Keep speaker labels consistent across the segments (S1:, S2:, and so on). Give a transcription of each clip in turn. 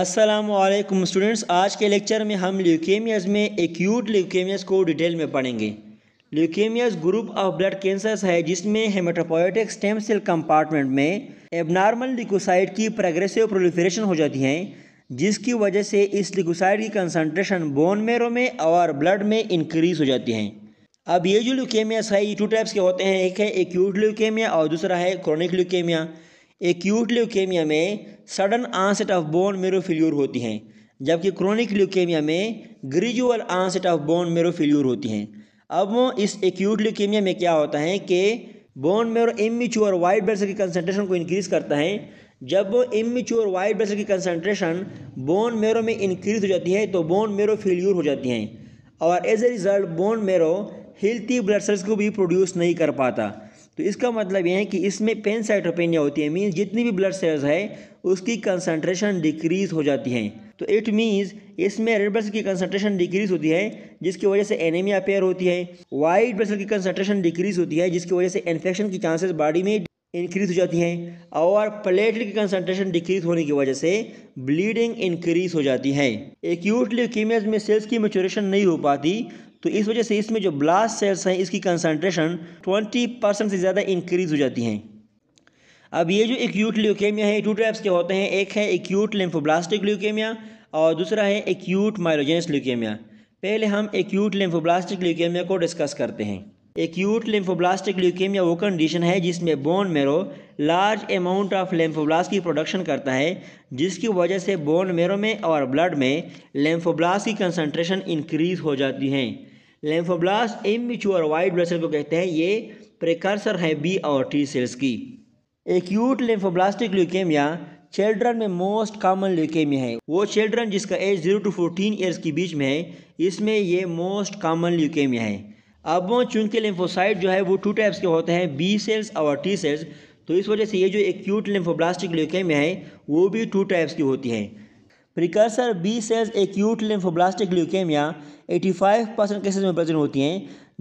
S1: Aslam students आज के lecture में हम ल्यूकेमियाज में एक्यूट ल्यूकेमियाज को डिटेल में पढ़ेंगे leukaemias group of blood cancers है जिसमें हेमाटोपोटिक स्टेम सेल कंपार्टमेंट में एबनॉर्मल लिकोसाइड की प्रोग्रेसिव प्रोलिफरेशन हो जाती है जिसकी वजह से इस लिकोसाइड की कंसनट्रेशन बोन मेरो में और ब्लड में इंक्रीज हो जाती है अब ये जो ल्यूकेमियाज है ये टू टाइप्स के होते हैं एक है एक्यूट ल्यूकेमिया और दूसरा है क्रोनिक ल्यूकेमिया एक्यूट ल्यूकेमिया में sudden onset of bone marrow failure होती हैं जबकि क्रोनिक ल्यूकेमिया में gradual onset of bone marrow failure होती हैं अब इस एक्यूट ल्यूकेमिया में क्या होता है कि bone marrow immature white blood cell की कंसनट्रेशन को इंक्रीज़ करता है जब वो इमिच्योर वाइट ब्लड सेल की कंसनट्रेशन बोन मेरो में इंक्रीज हो जाती है तो बोन मेरो फेल्यूर हो जाती हैं और as a result bone marrow healthy blood cells को भी प्रोड्यूस नहीं कर पाता तो इसका मतलब यह है कि इसमें पेन साइटोपेनिया होती है मीन्स जितनी भी ब्लड सेल्स है उसकी कंसनट्रेशन डिक्रीज हो जाती है तो इट मीन्स इसमें रेड ब्लड की कंसनट्रेशन डिक्रीज होती है जिसकी वजह से एनेमिया अपेयर होती है वाइट ब्लड की कंसनट्रेशन डिक्रीज होती है जिसकी वजह से इन्फेक्शन की चांसेस बॉडी में इंक्रीज हो जाती हैं और प्लेटलेट की कंसनट्रेशन डिक्रीज होने की वजह से ब्लीडिंग इंक्रीज हो जाती है एक्यूटली कीमेज में सेल्स की मेचोरेशन नहीं हो पाती तो इस वजह से इसमें जो ब्लास्ट सेल्स हैं इसकी कंसनट्रेशन ट्वेंटी परसेंट से ज़्यादा इंक्रीज़ हो जाती हैं अब ये जो एक्यूट ल्यूकेमिया है टू टाइप्स के होते हैं एक है एक्यूट लिम्फोब्लास्टिक ल्यूकेमिया और दूसरा है एक्यूट माइलोजेंस ल्यूकेमिया पहले हम एक्यूट लिम्फोब्लास्टिक ल्यूकेमिया को डिस्कस करते हैं एक्यूट लिम्फोब्लास्टिक ल्यूकेमिया वो कंडीशन है जिसमें bone marrow large amount of lymphoblast की प्रोडक्शन करता है जिसकी वजह से बोन मेरो में और ब्लड में लिम्फोब्लास्ट की कंसनट्रेशन इंक्रीज़ हो जाती हैं lymphoblast immature white blood cell को कहते हैं ये प्रेकर्सर है बी और टी सेल्स की एक्यूट लेम्फोब्लास्टिक ल्यूकेमिया चिल्ड्रन में मोस्ट कॉमन ल्यूकेमिया है वो चिल्ड्रन जिसका age zero to fourteen years के बीच में है इसमें ये मोस्ट कॉमन ल्यूकेमिया है अब चूंकि लिम्फोसाइट जो है वो टू टाइप्स के होते हैं बी सेल्स और टी सेल्स तो इस वजह से ये जो एक्यूट लिम्फोब्लास्टिक ल्यूकेमिया है वो भी टू टाइप्स की होती है precursor B cells acute lymphoblastic leukaemia 85 percent cases में प्रेजेंट होती हैं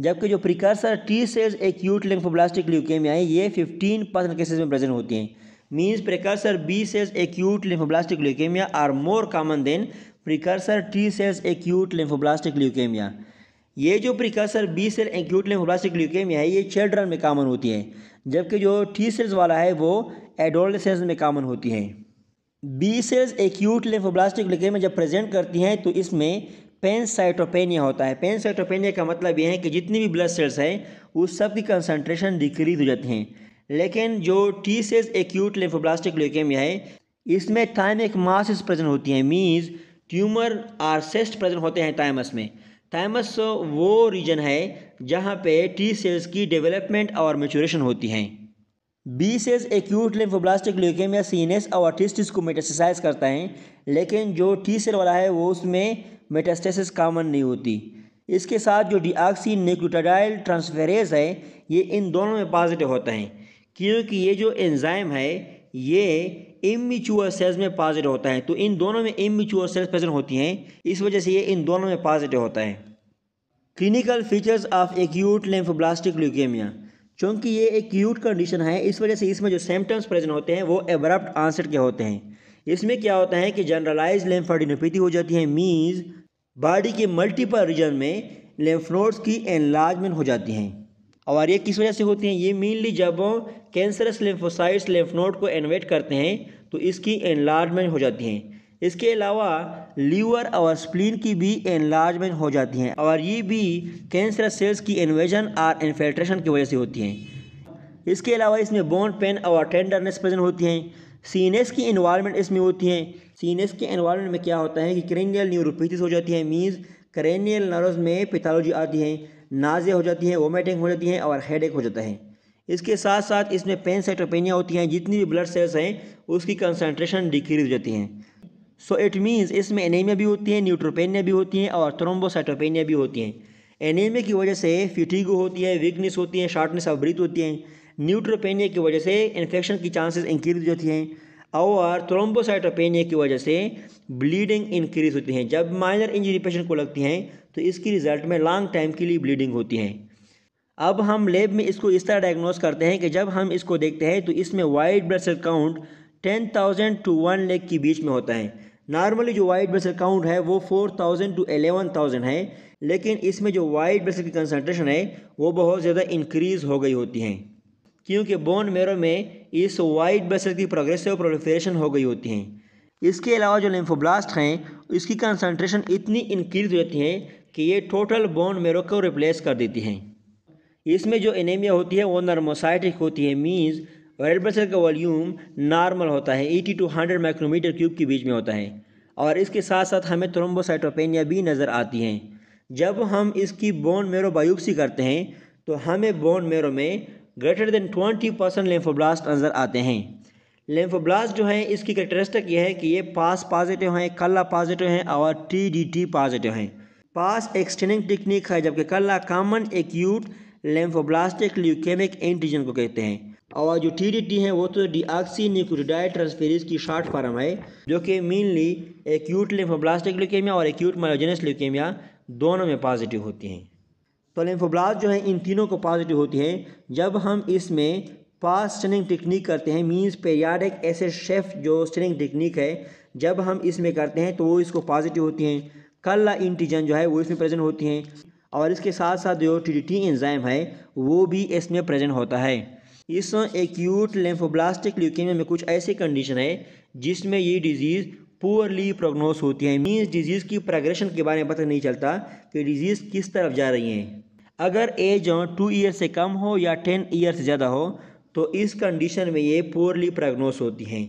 S1: जबकि जो precursor T cells acute lymphoblastic leukaemia है ये 15 परसेंट केसेज में प्रेजेंट होती हैं means precursor B cells acute lymphoblastic leukaemia are more common than precursor T cells acute lymphoblastic leukaemia ये जो precursor B cell acute lymphoblastic leukaemia है ये children में कॉमन होती है जबकि जो टी सेल्स वाला है वो सेल्स में कॉमन होती है B cells acute lymphoblastic leukaemia में जब प्रेजेंट करती हैं तो इसमें पेंसाइटोपेनिया होता है पेंसाइटोपेनिया का मतलब यह है कि जितनी भी ब्लड सेल्स हैं उस सब की कंसंट्रेशन डिक्रीज हो जाती हैं लेकिन जो T cells acute lymphoblastic leukaemia है इसमें टाइमिक मासिस प्रेजेंट होती हैं means tumour or cyst present होते हैं टाइमस में टाइमस वो रीजन है जहाँ पे टी सेल्स की डेवलपमेंट और मेचोरेशन होती हैं बी सेज एक्यूट लिम्फोब्लास्टिक ल्यूकेमिया सीनेस और आर्टिस्टिस को मेटास्टेसाइज करता है लेकिन जो टी सेल वाला है वो उसमें मेटास्टेसिस कामन नहीं होती इसके साथ जो डिआक्सी निक्लोटाडाइल ट्रांसफेरेज है ये इन दोनों में पॉजिटिव होता है क्योंकि ये जो एंजाइम है ये इमेच्योर सेल्स में पॉजिटिव होता है तो इन दोनों में इमेच्योर सेल्स प्रेजेंट होती हैं इस वजह से ये इन दोनों में पॉजिटिव होता है clinical features of acute lymphoblastic leukaemia क्योंकि ये एक क्यूट कंडीशन है इस वजह से इसमें जो सिम्टम्स प्रेजेंट होते हैं वो एब्रप्ट आंसर के होते हैं इसमें क्या होता है कि जनरलाइज लेम्फाडिनोपैथी हो जाती है मीन्स बॉडी के मल्टीपल रीजन में लेम्फनोड्स की एनलार्जमेंट हो जाती हैं और ये किस वजह से होती हैं ये मेनली जब कैंसरस लेम्फोसाइट्स लेम्फ नोड को एनवेट करते हैं तो इसकी एनलार्जमेंट हो जाती हैं इसके अलावा लीवर और स्प्लीन की भी एनलार्जमेंट हो जाती हैं और ये भी कैंसर सेल्स की इन्वेजन और इन्फेल्ट्रेशन की वजह से होती हैं इसके अलावा इसमें बोन पेन और टेंडरनेस प्रेजेंट होती हैं सीनेस की इन्वायरमेंट इसमें होती हैं सीनेस के इन्वायरमेंट में क्या होता है कि क्रेनियल न्यूरोपीथिस हो जाती है मीन्स क्रेनियल नर्वस में पैथोलॉजी आती है नाजे हो जाती है वोमेटिंग हो जाती है और हेडेक हो जाता है इसके साथ साथ इसमें पेन साइटोपेनिया होती हैं जितनी भी ब्लड सेल्स हैं उसकी कंसनट्रेशन डिक्रीज हो जाती हैं सो इट मीन्स इसमें एनीमिया भी होती है न्यूट्रोपेनिया भी होती है और थ्रोम्बोसाइटोपेनिया भी होती हैं एनीमिया की वजह से फिटीगो होती है वीकनेस होती है शार्टनेस ऑफ ब्रीथ होती है न्यूट्रोपेनिया की वजह से इन्फेक्शन की चांसेस इंक्रीज होती हैं और थ्रोम्बोसाइटोपेनिया की वजह से ब्लीडिंग इंक्रीज होती हैं जब माइनर इंजरी पेशेंट को लगती हैं तो इसकी रिजल्ट में लॉन्ग टाइम के लिए ब्लीडिंग होती हैं अब हम लेब में इसको इस तरह डायग्नोस करते हैं कि जब हम इसको देखते हैं तो इसमें white blood cell count ten thousand to one lakh के बीच में होता है नॉर्मली जो वाइट ब्लड सेल काउंट है वो four thousand to eleven thousand है लेकिन इसमें जो वाइट ब्लड सेल की कंसनट्रेशन है वो बहुत ज़्यादा इंक्रीज़ हो गई होती हैं क्योंकि बोन मेरो में इस वाइट ब्लड सेल की प्रोग्रेसिव प्रोलिफरेशन हो गई होती हैं इसके अलावा जो लिम्फोब्लास्ट हैं इसकी कंसनट्रेशन इतनी इंक्रीज हो जाती है कि ये टोटल बोन मेरो को रिप्लेस कर देती हैं इसमें जो एनीमिया होती है वो नर्मोसाइटिक होती है मीन्स ब्लड प्रेशर का वॉल्यूम नॉर्मल होता है 80 टू 100 माइक्रोमीटर क्यूब के बीच में होता है और इसके साथ साथ हमें थ्रोम्बोसाइटोपेनिया भी नज़र आती हैं जब हम इसकी बोन मेरो बायोप्सी करते हैं तो हमें बोन मेरो में ग्रेटर देन 20 परसेंट लेम्फोब्लास्ट नज़र आते हैं लेम्फोब्लास्ट जो है इसकी करेक्टरिस्टिक ये है कि ये पास पॉजिटिव हैं कल्ला पॉजिटिव हैं और टी डी टी पॉजिटिव हैं पास एक्सटेनिंग टेक्निक है जबकि CALLA common acute lymphoblastic leukaemic antigen को कहते हैं और जो टी डी टी है वो तो डीआक्सी निकोटिडाइड ट्रांसफेरिस की शॉर्ट फार्म है जो कि मेनली एक्यूट लिम्फोब्लास्टिक ल्यूकेमिया और एक्यूट मायोजेनस ल्यूकेमिया दोनों में पॉजिटिव होती हैं तो लिम्फोब्लास्ट जो है इन तीनों को पॉजिटिव होती हैं जब हम इसमें पास स्टनिंग टेक्निक करते हैं मीन्स पेरियाडिक ऐसे शेफ जो स्टनिंग टेक्निक है जब हम इसमें करते हैं तो वो इसको पॉजिटिव होती हैं कल्ला इंटीजन जो है वो इसमें प्रेजेंट होती हैं और इसके साथ साथ जो टी डी टी एंजाइम है वो भी इसमें प्रेजेंट होता है इस एक्यूट लेम्फोब्लास्टिक ल्यूकेमिया में कुछ ऐसी कंडीशन है जिसमें ये डिजीज़ पुअरली प्रोग्नोस होती है मीन्स डिजीज़ की प्रोग्रेशन के बारे में पता नहीं चलता कि डिजीज़ किस तरफ जा रही है अगर एज टू ईयर से कम हो या टेन ईयर से ज़्यादा हो तो इस कंडीशन में ये पुअरली प्रोग्नोस होती हैं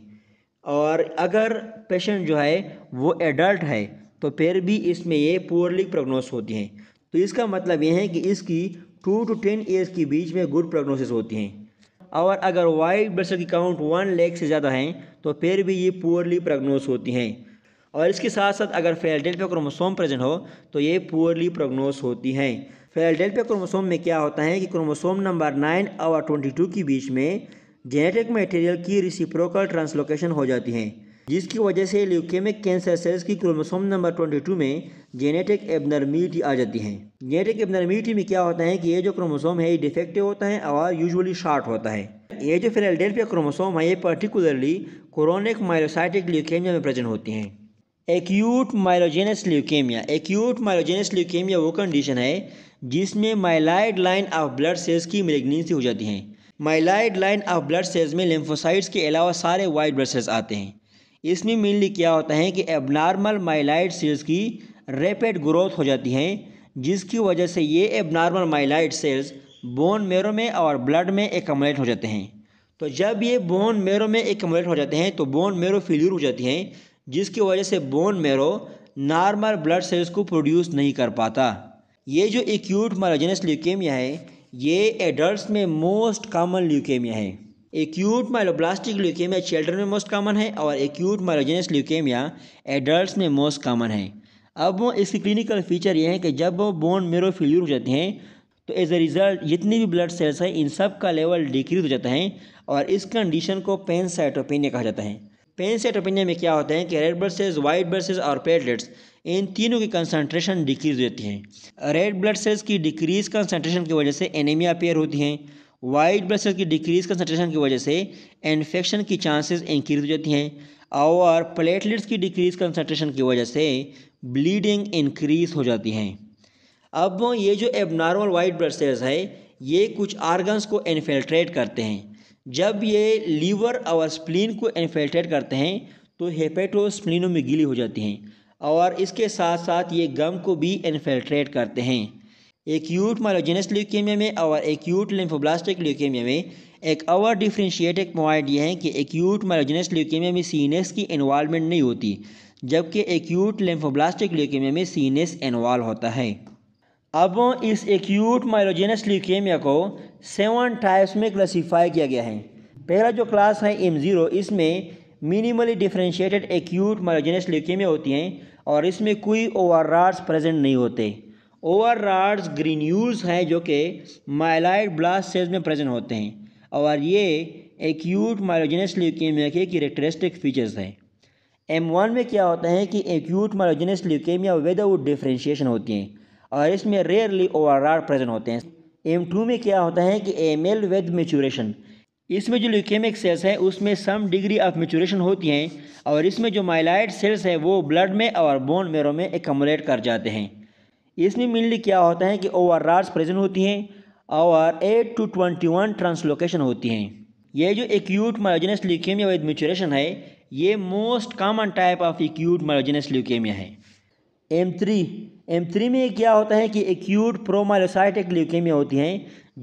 S1: और अगर पेशेंट जो है वो एडल्ट है तो फिर भी इसमें ये पुअरली प्रोग्नोस होती हैं तो इसका मतलब ये है कि इसकी टू टू टेन ईयर्स के बीच में गुड प्रोग्नोसिस होती हैं और अगर वाइट ब्लड सेल की काउंट वन लेख से ज़्यादा हैं तो फिर भी ये पुअरली प्रग्नोस होती हैं और इसके साथ साथ अगर फेलडेल पे क्रोमोसोम प्रेजेंट हो तो ये पुअरली प्रोग्नोस होती हैं फेलडेल पे क्रोमोसोम में क्या होता है कि क्रोमोसोम नंबर नाइन और ट्वेंटी टू के बीच में जेनेटिक मटेरियल की रिसिप्रोकल ट्रांसलोकेशन हो जाती हैं जिसकी वजह से ल्यूकेमिक कैंसर सेल्स की क्रोमोसोम नंबर 22 में जेनेटिक एबनरमीटी आ जाती है जेनेटिक एबनरमीटी में क्या होता है कि ये जो क्रोमोसोम है ये डिफेक्टिव होता है और यूजुअली शार्ट होता है ये जो फिलाडेल्फिया क्रोमोसोम है ये पर्टिकुलरली क्रोनिक माइलोसाइटिक ल्यूकेमिया में प्रेजेंट होती हैं acute myelogenous leukaemia acute myelogenous leukaemia वो कंडीशन है जिसमें myeloid line of blood cells की मेलेग्नेंसी हो जाती है myeloid line of blood cells में लिम्फोसाइट्स के अलावा सारे वाइट ब्लड सेल्स आते हैं इसमें मेनली क्या होता है कि एबनॉर्मल माइलाइट सेल्स की रैपिड ग्रोथ हो जाती है जिसकी वजह से ये abnormal myeloid cells bone marrow में और ब्लड में एकमलेट हो जाते हैं तो जब ये बोन मेरो में एकमलेट हो जाते हैं तो बोन मेरो फेल्यूर हो जाती हैं जिसकी वजह से bone marrow normal blood cells को प्रोड्यूस नहीं कर पाता ये जो एक्यूट मालोजेनस ल्यूकेमिया है ये एडल्ट में मोस्ट कॉमन ल्यूकेमिया है एक्यूट माइलोब्लास्टिक ल्यूकेमिया चिल्ड्रन में मोस्ट कॉमन है और एक्यूट माइलोजेनस ल्यूकेमिया एडल्ट में मोस्ट कॉमन है अब वो इसके क्लिनिकल फीचर ये है कि जब वो बोन मेरो फेल्यूर हो जाते हैं तो एज ए रिज़ल्ट जितनी भी ब्लड सेल्स हैं इन सब का लेवल डिक्रीज हो जाता है और इस कंडीशन को पेन साइटोपेनिया कहा जाता है पेन साइटोपेनिया में क्या होता है कि red blood cells white blood cells और प्लेटलेट्स इन तीनों की कंसनट्रेशन डिक्रीज होती है रेड ब्लड सेल्स की डिक्रीज कंसनट्रेशन की वजह से एनीमिया अपेयर होती हैं वाइट ब्लड सेल की डिक्रीज कंसनट्रेशन की वजह से इन्फेक्शन की चांसेस इंक्रीज हो जाती हैं और प्लेटलेट्स की डिक्रीज कंसनट्रेशन की वजह से ब्लीडिंग इंक्रीज हो जाती हैं अब ये जो एबनॉर्मल वाइट ब्लड सेल्स है ये कुछ आर्गन्स को इन्फिल्ट्रेट करते हैं जब ये लीवर और स्प्लीन को इन्फिल्ट्रेट करते हैं तो हेपेटोस्प्लिनों में गिली हो जाती हैं और इसके साथ साथ ये गम को भी इन्फिल्ट्रेट करते हैं एक्यूट माइलोजेनस ल्यूकेमिया में और एक्यूट लिम्फोब्लास्टिक ल्यूकेमिया में एक और डिफ्रेंशिएटिंग पॉइंट यह है कि एक्यूट माइलोजेनस ल्यूकेमिया में सीनेस की इन्वालमेंट नहीं होती जबकि एक्यूट लिम्फोब्लास्टिक ल्यूकेमिया में सीनेस इन्वॉल्व होता है अब इस एक्यूट माइलोजेनस ल्यूकेमिया को सेवन टाइप्स में क्लासीफाई किया गया है पहला जो क्लास है एम ज़ीरो इसमें minimally differentiated acute myelogenous leukaemia होती हैं और इसमें कोई ओवर प्रेजेंट नहीं होते ओवर राड्स ग्रीन्यूल्स हैं जो कि माइलाइड ब्लास्ट सेल्स में प्रेजेंट होते हैं और ये एक्यूट माइलोजिनस ल्यूकेमिया के करेक्टरिस्टिक फीचर्स हैं एम वन में क्या होता है कि acute myelogenous leukaemia without differentiation होती हैं और इसमें रेयरली ओवरऑल प्रेजेंट होते हैं एम टू में क्या होता है कि एम एल विद मेचूरेशन इसमें जो ल्यूकेमिक सेल्स हैं उसमें सम डिग्री ऑफ मेचूरेशन होती हैं और इसमें जो माइलाइड सेल्स हैं वो ब्लड में और बोन मेरो में एकमोलेट कर जाते हैं इसमें मेनली क्या होता है कि रार्स प्रेजेंट होती हैं और eight to twenty one translocation होती हैं ये जो acute myelogenous leukaemia with maturation है ये most common type of acute myelogenous leukaemia है एम थ्री एम थ्री में क्या होता है कि एक्यूट प्रोमायोसाइटिक ल्यूकेमिया होती हैं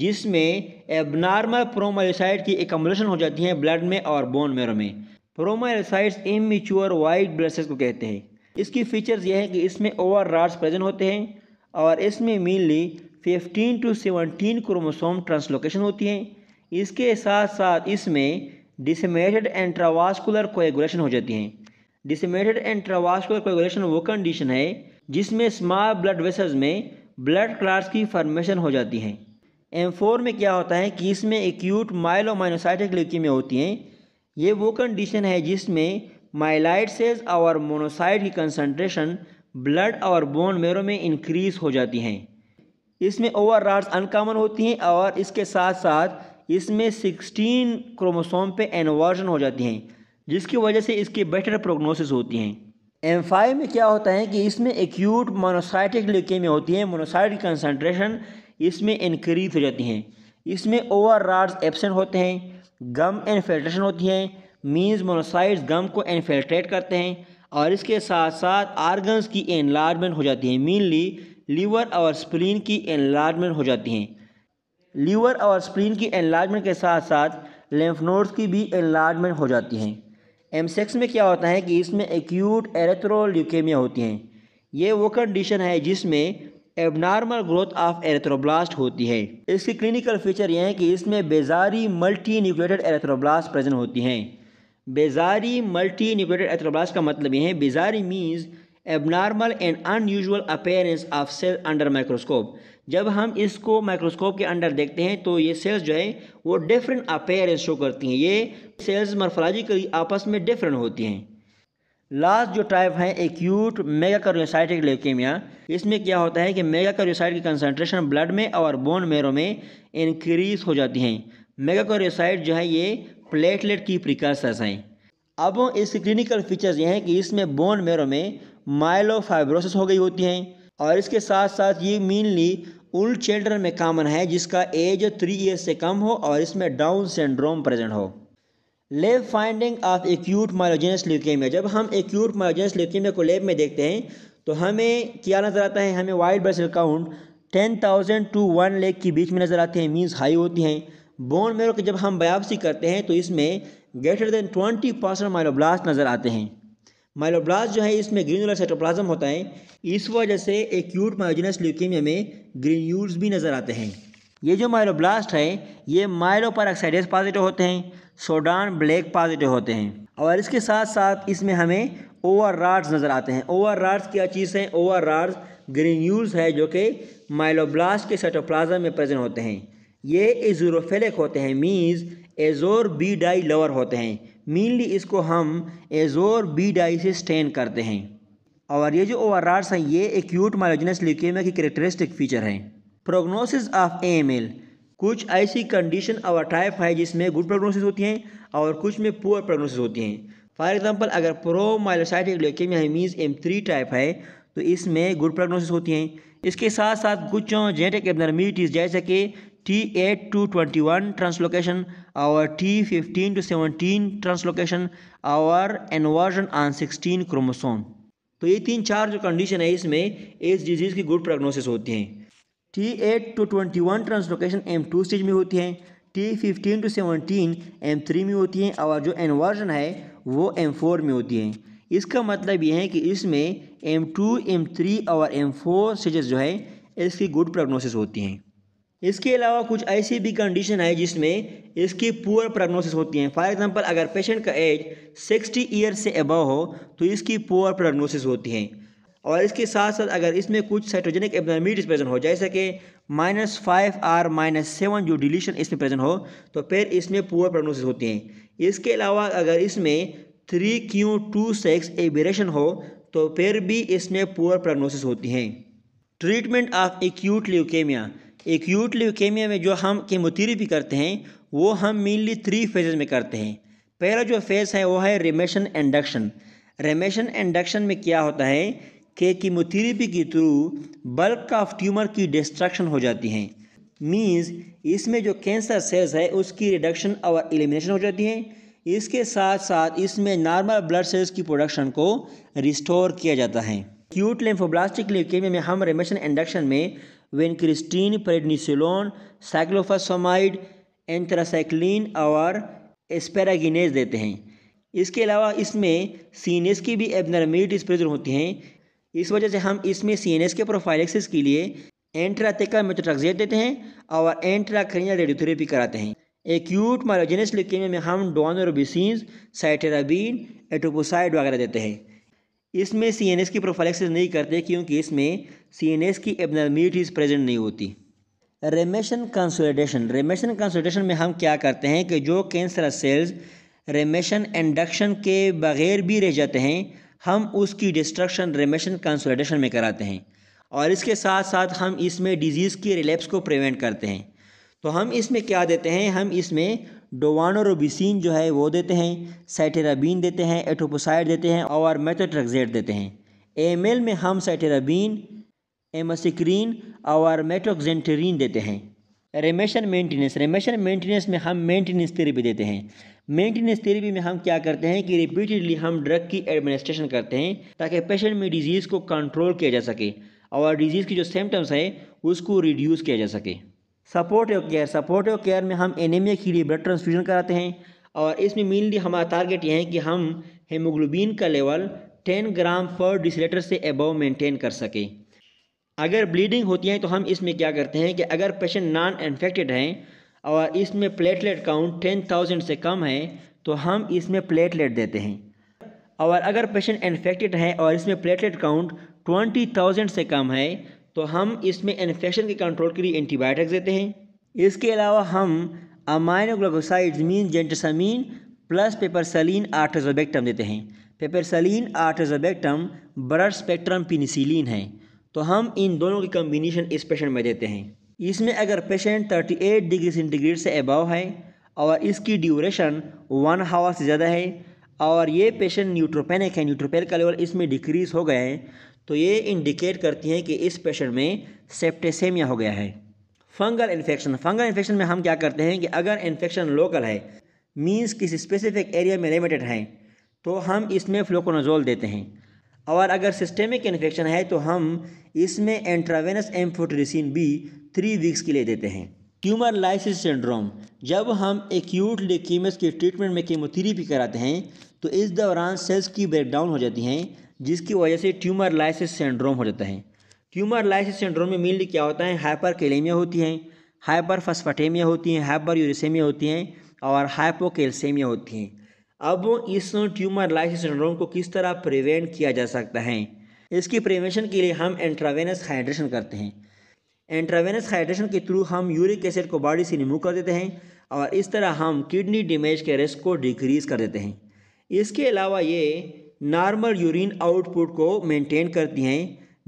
S1: जिसमें एबनॉर्मल प्रोमायोसाइट की एकमोलेशन हो जाती है ब्लड में और बोन मेरो में promyelocytes immature white blood cells को कहते हैं इसकी फीचर्स यह है कि इसमें ओवर रार्स प्रेजेंट होते हैं और इसमें मेनली 15 टू 17 क्रोमोसोम ट्रांसलोकेशन होती हैं इसके साथ साथ इसमें डिसमेटेड एंट्रावास्कुलर कोएगुलेशन हो जाती हैं डिसमेटेड एंट्रावास्कुलर कोएगुलेशन वो कंडीशन है जिसमें स्मॉल ब्लड वेसल्स में ब्लड क्लास की फॉर्मेशन हो जाती हैं एम फोर में क्या होता है कि इसमें एक्यूट माइलोमाइनोसाइटिक ल्यूकीमिया होती हैं ये वो कंडीशन है जिसमें माइलाइट सेल्स और मोनोसाइट की कंसनट्रेशन ब्लड और बोन मेरो में इंक्रीज हो जाती हैं इसमें ओवर राट्स अनकॉमन होती हैं और इसके साथ साथ इसमें सिक्सटीन क्रोमोसोम पे एनवर्जन हो जाती हैं जिसकी वजह से इसकी बेटर प्रोग्नोसिस होती हैं एम फाइव में क्या होता है कि इसमें एक्यूट मोनोसाइटिक लिकेमिया होती है मोनोसाइट कंसनट्रेशन इसमें इनक्रीज हो जाती हैं इसमें ओवर राट्स एबसेंट होते हैं गम इन्फिल्ट्रेशन होती है मीन्स मोनोसाइट्स गम को इन्फिल्ट्रेट करते हैं और इसके साथ साथ आर्गन्स की एनलार्जमेंट हो जाती है मेनली लीवर और स्प्लीन की एनलार्जमेंट हो जाती हैं लीवर और स्प्लीन की एनलार्जमेंट के साथ साथ लेम्फ नोड्स की भी एनलार्जमेंट हो जाती हैं एमसेक्स में क्या होता है कि इसमें एक्यूट एरेथ्रोल्यूकेमिया होती हैं ये वो कंडीशन है जिसमें एबनॉर्मल ग्रोथ ऑफ एरेथ्रोब्लास्ट होती है इसकी क्लिनिकल फीचर यह है कि इसमें bizarre multinucleated erythroblast present होती हैं बेजारी मल्टी न्यूक्लेटेड एथरोब्लास का मतलब यह है bizarre means abnormal and unusual appearance of cell under microscope जब हम इसको माइक्रोस्कोप के अंडर देखते हैं तो ये सेल्स जो है वो डिफरेंट अपेयरेंस शो करती हैं ये सेल्स मर्फोलॉजिकली आपस में डिफरेंट होती हैं लास्ट जो टाइप है एक्यूट मेगा करोसाइटिक लेकेमिया इसमें क्या होता है कि मेगा करोसाइट की कंसनट्रेशन ब्लड में और बोन मेरो में इंक्रीज हो जाती हैं मेगा करोसाइट जो है ये प्लेटलेट की प्रिकर्सर्स हैं अब इस क्लिनिकल फीचर्स ये हैं कि इसमें बोन मेरो में माइलोफाइब्रोसिस हो गई होती हैं और इसके साथ साथ ये मेनली उन चिल्ड्रन में कामन है जिसका एज थ्री ईयर्स से कम हो और इसमें डाउन सिंड्रोम प्रेजेंट हो lab finding of acute myelogenous leukaemia जब हम एक्यूट माइलोजेनस ल्यूकेमिया को लेब में देखते हैं तो हमें क्या नज़र आता है हमें white blood cell count ten thousand to one lakh के बीच में नज़र आते हैं मीन्स हाई होती हैं बोन मेरो की जब हम बायोप्सी करते हैं तो इसमें greater than twenty percent myeloblast नज़र आते हैं माइलोब्लास्ट जो है इसमें ग्रीनुलर साइटोप्लाज्म होता है इस वजह से एक्यूट मायोजिनस ल्यूकेमिया में ग्रीन्यूल्स भी नज़र आते हैं ये जो माइलोब्लास्ट है ये माइलोपरऑक्साइडेस पॉजिटिव होते हैं सोडान ब्लैक पॉजिटिव होते हैं और इसके साथ साथ इसमें हमें ओवर राड्स नज़र आते हैं ओवर राड्स क्या चीज़ है ओवर राड्स यूल्स है जो कि माइलोब्लास्ट के साइटोप्लाज्म में प्रेजेंट होते हैं ये एजोरोफेलिक होते हैं means azure B dye lover होते हैं मेनली इसको हम एजोर बी डाई से स्टेन करते हैं और ये जो आर्स हैं ये एक्यूट मायोजनस ल्यूकेमिया की करेक्टरिस्टिक फीचर हैं prognosis of A M L कुछ ऐसी कंडीशन और टाइप है जिसमें गुड प्रोग्नोसिस होती हैं और कुछ में पुअर प्रोग्नोसिस होती हैं फॉर एग्ज़ाम्पल अगर प्रो माइलोसाइटिक ल्यूकेमिया है मीज़ एम थ्री टाइप है तो इसमें गुड प्रोग्नोसिस होती हैं इसके साथ साथ कुछ जेनेटिक एबनॉर्मिलिटीज़ जैसे कि T eight to twenty one translocation और T fifteen to seventeen translocation और एनवर्जन आन सिक्सटीन क्रोमोसोम तो ये तीन चार जो कंडीशन है इसमें इस डिजीज़ की गुड प्रोग्नोसिस होती हैं T eight to twenty one translocation M two stage में होती हैं T fifteen to seventeen M three में होती हैं और जो एनवर्जन है वो एम फोर में होती हैं इसका मतलब यह है कि इसमें एम टू एम थ्री और एम फोर स्टेज जो है इसकी गुड प्रोग्नोसिस होती हैं इसके अलावा कुछ ऐसी भी कंडीशन है जिसमें इसकी पुअर प्रग्नोसिस होती हैं फॉर एग्जांपल अगर पेशेंट का एज 60 ईयर से अबव हो तो इसकी पुअर प्रग्नोसिस होती हैं और इसके साथ साथ अगर इसमें कुछ साइट्रोजेनिक एबनॉर्मिटीज प्रेजेंट हो जैसे कि minus five or minus seven जो डिलीशन इसमें प्रेजेंट हो तो फिर इसमें पुअर प्रग्नोसिस होती हैं इसके अलावा अगर इसमें three Q two six aberration हो तो फिर भी इसमें पुअर प्रग्नोसिस होती हैं treatment of acute leukaemia acute leukaemia में जो हम कीमोथेरेपी करते हैं वो हम मेनली थ्री फेज में करते हैं पहला जो फेज़ है वो है रेमेशन इंडक्शन रेमेशन इंडक्शन में क्या होता है कि कीमोथेरेपी के थ्रू बल्क ऑफ ट्यूमर की डिस्ट्रक्शन हो जाती है मीन्स इसमें जो कैंसर सेल्स है उसकी रिडक्शन और एलिमिनेशन हो जाती है इसके साथ साथ इसमें नॉर्मल ब्लड सेल्स की प्रोडक्शन को रिस्टोर किया जाता है क्यूट लिम्फोब्लास्टिक ल्यूकेमिया में हम रेमेशन इंडक्शन में वेनक्रिस्टीन प्रेडनीसिलोन साइक्लोफासोमाइड एंथ्रासाइक्लिन और एस्पेरागिनेज देते हैं इसके अलावा इसमें सीनेस की भी एबनरमीट प्रेजेंट होती हैं इस वजह से हम इसमें एस के प्रोफाइलेक्सिस के लिए एंट्राथेका मेटोट्रक्जेट देते हैं और एंट्राक्रिया रेडियोथेरेपी कराते हैं एक्यूट मायोजेनस लिकेमिया में हम डॉन साइटेराबीन एटोपोसाइड वगैरह देते हैं इसमें सी एन एस की प्रोफाइलेक्सिस नहीं करते क्योंकि इसमें सी एन एस की एबनॉर्मिलिटीज़ प्रेजेंट नहीं होती रेमेशन कंसोलिडेशन रेमेशन कंसोलिडेशन में हम क्या करते हैं कि जो कैंसर सेल्स रेमेशन इंडक्शन के बगैर भी रह जाते हैं हम उसकी डिस्ट्रक्शन रेमेशन कंसोलिडेशन में कराते हैं और इसके साथ साथ हम इसमें डिजीज़ के रिलेप्स को प्रिवेंट करते हैं तो हम इसमें क्या देते हैं हम इसमें डोवानोरोबिसिन जो है वो देते हैं साइटेराबीन देते हैं एटोपोसाइड देते हैं और मेथोट्रक्जेट देते हैं एम में हम साइटेराबीन एमसिक्रीन और मेटोक्जेंटरीन देते हैं रेमेशन मेंटेनेंस रेमेशन मेंटेनेंस में हम मेंटेनेंस थेरेपी देते हैं मेंटेनेंस थेरेपी में हम क्या करते हैं कि रिपीटेडली हम ड्रग की एडमिनिस्ट्रेशन करते हैं ताकि पेशेंट में डिजीज़ को कंट्रोल किया जा सके और डिजीज़ की जो सिम्टम्स हैं उसको रिड्यूस किया जा सके सपोर्ट केयर सपोर्ट केयर में हम एनीमिया के लिए ब्लड ट्रांसफ्यूजन कराते हैं और इसमें मेनली हमारा टारगेट ये है कि हम हेमोग्लोबिन का लेवल 10 ग्राम पर डिसलेटर से अबव मेंटेन कर सकें अगर ब्लीडिंग होती है तो हम इसमें क्या करते हैं कि अगर पेशेंट नॉन इन्फेक्टेड हैं और इसमें प्लेटलेट काउंट टेन थाउजेंड से कम है तो हम इसमें प्लेटलेट देते हैं और अगर पेशेंट इन्फेक्टेड है और इसमें प्लेटलेट काउंट ट्वेंटी थाउजेंड से कम है तो हम इसमें इन्फेक्शन के कंट्रोल के लिए एंटीबायोटिक्स देते हैं इसके अलावा हम amino mean gentamicin plus piperacillin आर्टोजोबेक्टम देते हैं पेपरसलिन आर्टोजोबेक्टम ब्रड स्पेक्ट्रम पिनिसिलिन है तो हम इन दोनों की कम्बिनेशन इस पेशेंट में देते हैं इसमें अगर पेशेंट 38 डिग्री सेंटीग्रेड से अबव है और इसकी ड्यूरेशन वन हावर से ज़्यादा है और ये पेशेंट न्यूट्रोपेनिक है न्यूट्रोपेनिक का लेवल इसमें डिक्रीज़ हो गया है तो ये इंडिकेट करती हैं कि इस पेशेंट में सेप्टेसेमिया हो गया है फंगल इन्फेक्शन फंगल इन्फेक्शन में हम क्या करते हैं कि अगर इन्फेक्शन लोकल है मीन्स किसी स्पेसिफिक एरिया में लिमिटेड तो है तो हम इसमें फ्लोकोनाजोल देते हैं और अगर सिस्टेमिक इन्फेक्शन है तो हम इसमें intravenous amphotericin B three weeks के लिए देते हैं ट्यूमर लाइसिस सिंड्रोम जब हम एक्यूट लेकीमस के ट्रीटमेंट में कीमोथेरेपी कराते हैं तो इस दौरान सेल्स की ब्रेकडाउन हो जाती हैं जिसकी वजह से ट्यूमर लाइसिस सिंड्रोम हो जाता है ट्यूमर लाइसिस सिंड्रोम में मेनली क्या होता है हाइपर केलेमिया होती हैं हाइपर फसफाटेमिया होती हैं हाइपर यूरिसेमिया होती हैं और हाइपोकेल्सेमिया होती हैं अब इस ट्यूमर लाइसिस सिंड्रोम को किस तरह प्रिवेंट किया जा सकता है इसकी प्रिवेंशन के लिए हम एंट्रावेनस हाइड्रेशन करते हैं एंट्रावेनस हाइड्रेशन के थ्रू हम यूरिक एसिड को बॉडी से रिमूव कर देते हैं और इस तरह हम किडनी डैमेज के रिस्क को डिक्रीज़ कर देते हैं इसके अलावा ये नॉर्मल यूरिन आउटपुट को मेंटेन करती हैं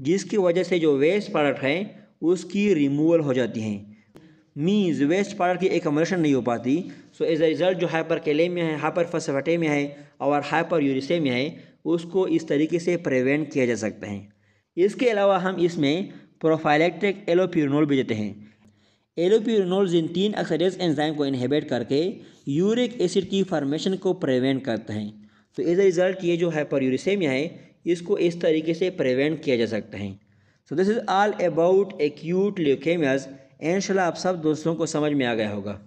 S1: जिसकी वजह से जो वेस्ट प्रोडक्ट हैं उसकी रिमूवल हो जाती हैं मीन्स वेस्ट प्रोडक्ट की एकमोलेशन नहीं हो पाती सो एज अ रिज़ल्ट जो हाइपर कैलेमिया है हाइपर फसफटे में है और हाइपर यूरिसेमिया है उसको इस तरीके से प्रिवेंट किया जा सकता है इसके अलावा हम इसमें प्रोफाइलेक्ट्रिक एलोप्यूरिनोल भी देते हैं allopurinol xanthine oxidase enzyme को इनहेबिट करके यूरिक एसिड की फॉर्मेशन को प्रिवेंट करते हैं तो एज अ रिज़ल्ट ये जो हाइपर यूरिसेमिया है इसको इस तरीके से प्रिवेंट किया जा सकता है so this is all about acute leukaemias इनशाला आप सब दोस्तों को समझ में आ गया होगा